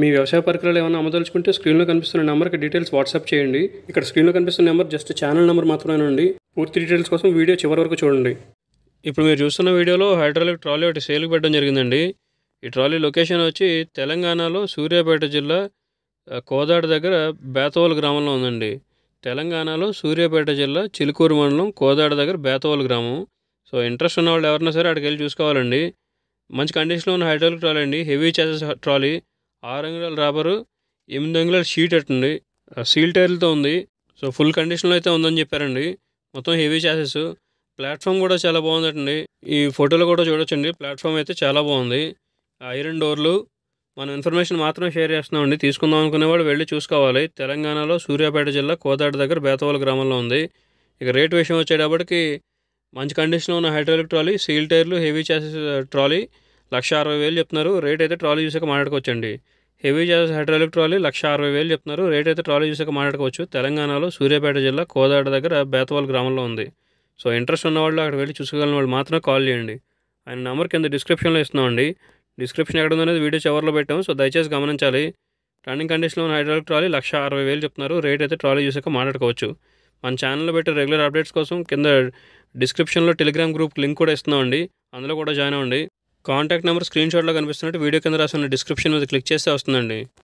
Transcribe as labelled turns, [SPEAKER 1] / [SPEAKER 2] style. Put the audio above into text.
[SPEAKER 1] మీ వ్యవసాయ పరికరాలు ఏమైనా అమ్మదలుచుకుంటే స్క్రీన్లో కనిపిస్తున్న నెంబర్కి డీటెయిల్స్ వాట్సాప్ చేయండి ఇక్కడ స్క్రీన్లో కనిపిస్తున్న నెంబర్ జస్ట్ ఛానల్ నెంబర్ మాత్రమే ఉండి పూర్తి డీటెయిల్స్ కోసం వీడియో చివరి వరకు చూడండి ఇప్పుడు మీరు చూస్తున్న వీడియోలో హైడ్రాలిక్ ట్రాలీ ఒకటి సేల్కి పెట్టడం జరిగిందండి ఈ ట్రాలీ లొకేషన్ వచ్చి తెలంగాణలో సూర్యాపేట జిల్లా కోదాడ దగ్గర బేతవోలు గ్రామంలో ఉందండి తెలంగాణలో సూర్యాపేట జిల్లా చిలుకూరు మండలం కోదాడ దగ్గర బేతవోలు గ్రామం సో ఇంట్రెస్ట్ ఉన్న వాళ్ళు ఎవరైనా సరే అక్కడికి వెళ్ళి చూసుకోవాలండి మంచి కండిషన్లో ఉన్న హైడ్రాలిక్ ట్రాలీ అండి హెవీ చేసే ట్రాలీ ఆరు అంగుళాల రాబరు ఎనిమిది అంగుళాల షీట్ అట్టండి సీల్ టైర్లతో ఉంది సో ఫుల్ కండిషన్లో అయితే ఉందని చెప్పారండి మొత్తం హెవీ చాసెస్ ప్లాట్ఫామ్ కూడా చాలా బాగుందటండి ఈ ఫోటోలో కూడా చూడొచ్చండి ప్లాట్ఫామ్ అయితే చాలా బాగుంది ఐరన్ డోర్లు మనం ఇన్ఫర్మేషన్ మాత్రమే షేర్ చేస్తున్నామండి తీసుకుందాం అనుకునేవాడు వెళ్ళి చూసుకోవాలి తెలంగాణలో సూర్యాపేట జిల్లా కోదాడ దగ్గర బేతవాల గ్రామంలో ఉంది ఇక రేట్ విషయం వచ్చేటప్పటికి మంచి కండిషన్లో ఉన్న హైడ్రాలిక్ ట్రాలీ సీల్ టైర్లు హెవీ చాసెస్ ట్రాలీ లక్ష అరవై వేలు చెప్తున్నారు రేట్ అయితే ట్రాలీ చూసాక మాట్లాడుకోవచ్చండి హెవీ జాస్ హైడ్రాలిక్ ట్రాలీ లక్ష అరవై వేలు చెప్తున్నారు రేట్ అయితే ట్రాలీ చూసాక మాట్లాడుకోవచ్చు తెలంగాణలో సూర్యాపేట జిల్లా కోదాడ దగ్గర బేతవాల్ గ్రామంలో ఉంది సో ఇంట్రెస్ట్ ఉన్నవాళ్ళు అక్కడ వెళ్ళి చూసుకోగలిగిన వాళ్ళు మాత్రమే కాల్ చేయండి ఆయన నెంబర్ కింద డిస్క్రిప్షన్లో ఇస్తున్నామండి డిస్క్రిప్షన్ ఎక్కడ ఉందనేది వీడియో చివరిలో పెట్టాము సో దయచేసి గమనించాలి రన్నింగ్ కండిషన్లో ఉన్న హైడ్రాలిక్ ట్రాలీ లక్ష అరవై వేలు చెప్తున్నారు రేట్ అయితే ట్రాలీ చూసాక మాట్లాడుకోవచ్చు మన ఛానల్లో పెట్టే రెగ్యులర్ అప్డేట్స్ కోసం కింద డిస్క్రిప్షన్లో టెలిగ్రామ్ గ్రూప్ లింక్ కూడా ఇస్తున్నామండి అందులో కూడా జాయిన్ అవ్వండి కాంటాక్ట్ నెంబర్ స్క్రీన్ షాట్లో కనిపిస్తున్నట్టు వీడియో కింద రాసిన డిస్క్రిప్షన్ మీద క్లిక్ చేస్తే వస్తుందండి